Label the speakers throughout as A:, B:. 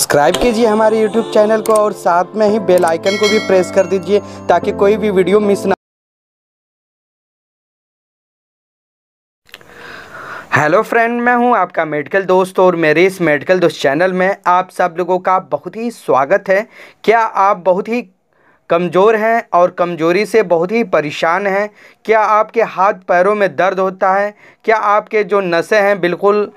A: subscribe कीजिए हमारे YouTube channel को और साथ में ही बेल आइकन को भी प्रेस कर दीजिए ताकि कोई भी वीडियो मिस ना हेलो फ्रेंड मैं हूं आपका मेडिकल दोस्त और मेरे इस मेडिकल दोस्त चैनल में आप सब लोगों का बहुत ही स्वागत है क्या आप बहुत ही कमज़ोर हैं और कमज़ोरी से बहुत ही परेशान हैं क्या आपके हाथ पैरों में दर्द होता है क्या आपके जो नसें हैं बिल्कुल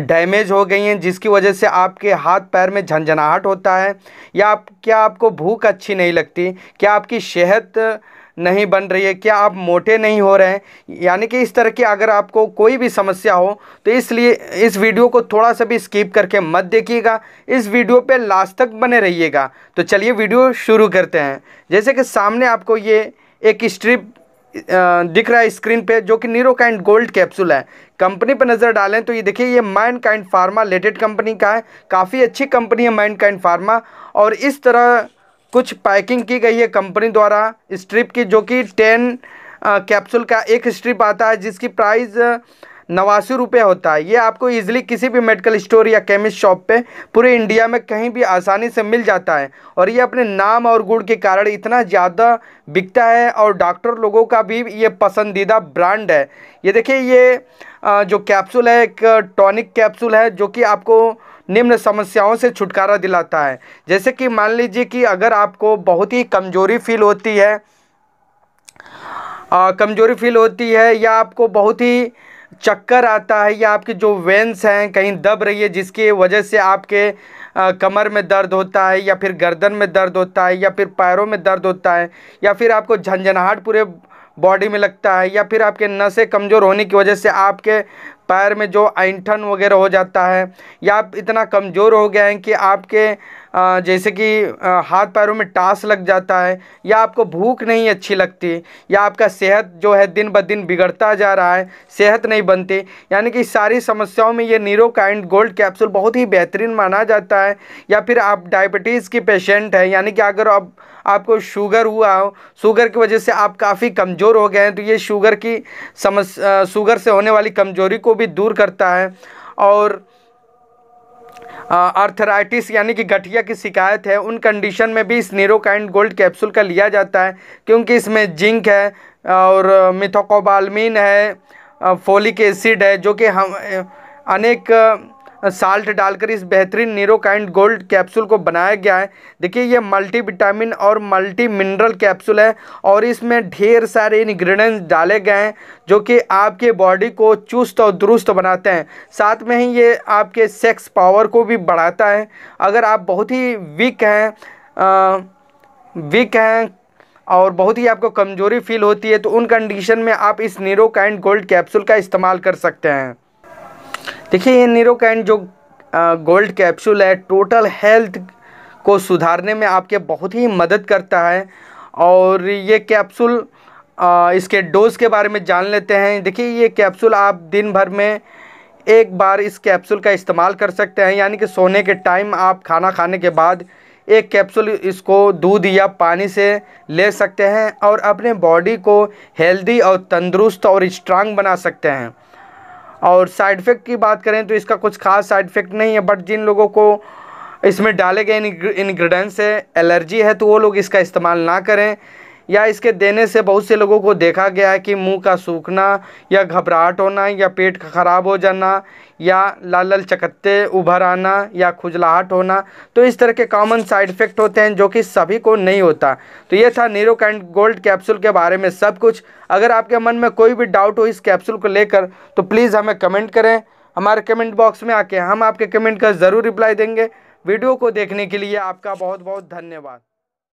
A: डैमेज हो गई हैं जिसकी वजह से आपके हाथ पैर में झंझनाहट होता है या आप क्या आपको भूख अच्छी नहीं लगती क्या आपकी सेहत नहीं बन रही है क्या आप मोटे नहीं हो रहे हैं यानी कि इस तरह की अगर आपको कोई भी समस्या हो तो इसलिए इस वीडियो को थोड़ा सा भी स्किप करके मत देखिएगा इस वीडियो पे लास्ट तक बने रहिएगा तो चलिए वीडियो शुरू करते हैं जैसे कि सामने आपको ये एक स्ट्रिप दिख रहा है स्क्रीन पे जो कि नीरोकाइंड गोल्ड कैप्सूल है कंपनी पर नज़र डालें तो ये देखिए ये mind kind pharma limited company का है काफ़ी अच्छी कंपनी है माइंड काइंड फार्मा और इस तरह कुछ पैकिंग की गई है कंपनी द्वारा स्ट्रिप की जो कि टेन कैप्सूल का एक स्ट्रिप आता है जिसकी प्राइस नवासी रुपये होता है ये आपको ईजिली किसी भी मेडिकल स्टोर या केमिस्ट शॉप पे पूरे इंडिया में कहीं भी आसानी से मिल जाता है और ये अपने नाम और गुड़ के कारण इतना ज़्यादा बिकता है और डॉक्टर लोगों का भी ये पसंदीदा ब्रांड है ये देखिए ये जो कैप्सूल है एक टॉनिक कैप्सूल है जो कि आपको निम्न समस्याओं से छुटकारा दिलाता है जैसे कि मान लीजिए कि अगर आपको बहुत ही कमज़ोरी फील होती है कमज़ोरी फील होती है या आपको बहुत ही चक्कर आता है या आपके जो वेंस हैं कहीं दब रही है जिसकी वजह से आपके आ, कमर में दर्द होता है या फिर गर्दन में दर्द होता है या फिर पैरों में दर्द होता है या फिर आपको झंझनाहट पूरे बॉडी में लगता है या फिर आपके नसें कमज़ोर होने की वजह से आपके पैर में जो ऐंठन वगैरह हो जाता है या आप इतना कमज़ोर हो गया है कि आपके जैसे कि हाथ पैरों में टास लग जाता है या आपको भूख नहीं अच्छी लगती या आपका सेहत जो है दिन ब दिन बिगड़ता जा रहा है सेहत नहीं बनती यानी कि सारी समस्याओं में ये नीरो काइंड गोल्ड कैप्सूल बहुत ही बेहतरीन माना जाता है या फिर आप डायबिटीज़ की पेशेंट हैं यानी कि अगर आप आपको शुगर हुआ हो शुगर की वजह से आप काफ़ी कमज़ोर हो गए हैं तो ये शुगर की समस्या शुगर से होने वाली कमज़ोरी को भी दूर करता है और आर्थराइटिस यानी कि गठिया की शिकायत है उन कंडीशन में भी इस नीरोकाइंड गोल्ड कैप्सूल का लिया जाता है क्योंकि इसमें जिंक है और मिथोकोबालमीन है फोलिक एसिड है जो कि हम अनेक साल्ट डालकर इस बेहतरीन नीरोकाइंड गोल्ड कैप्सूल को बनाया गया है देखिए ये मल्टी विटामिन और मल्टी मिनरल कैप्सूल है और इसमें ढेर सारे इन्ग्रीडियंट्स डाले गए हैं जो कि आपके बॉडी को चुस्त और दुरुस्त बनाते हैं साथ में ही ये आपके सेक्स पावर को भी बढ़ाता है अगर आप बहुत ही वीक हैं वीक हैं और बहुत ही आपको कमज़ोरी फील होती है तो उन कंडीशन में आप इस नीरोकाइंड गोल्ड कैप्सूल का इस्तेमाल कर सकते हैं देखिए ये नीरोकैन जो गोल्ड कैप्सूल है टोटल हेल्थ को सुधारने में आपके बहुत ही मदद करता है और ये कैप्सूल इसके डोज़ के बारे में जान लेते हैं देखिए ये कैप्सूल आप दिन भर में एक बार इस कैप्सूल का इस्तेमाल कर सकते हैं यानी कि सोने के टाइम आप खाना खाने के बाद एक कैप्सूल इसको दूध या पानी से ले सकते हैं और अपने बॉडी को हेल्दी और तंदुरुस्त और स्ट्रांग बना सकते हैं और साइड इफ़ेक्ट की बात करें तो इसका कुछ खास साइड इफ़ेक्ट नहीं है बट जिन लोगों को इसमें डाले गए इन्ग्रीडियंट्स है एलर्जी है तो वो लोग इसका इस्तेमाल ना करें या इसके देने से बहुत से लोगों को देखा गया है कि मुंह का सूखना या घबराहट होना या पेट का ख़राब हो जाना या लाल चकत्ते उभर आना या खुजलाहट होना तो इस तरह के कॉमन साइड इफ़ेक्ट होते हैं जो कि सभी को नहीं होता तो ये था नीरो कैंड गोल्ड कैप्सूल के बारे में सब कुछ अगर आपके मन में कोई भी डाउट हो इस कैप्सूल को लेकर तो प्लीज़ हमें कमेंट करें हमारे कमेंट बॉक्स में आके हम आपके कमेंट का ज़रूर रिप्लाई देंगे वीडियो को देखने के लिए आपका बहुत बहुत धन्यवाद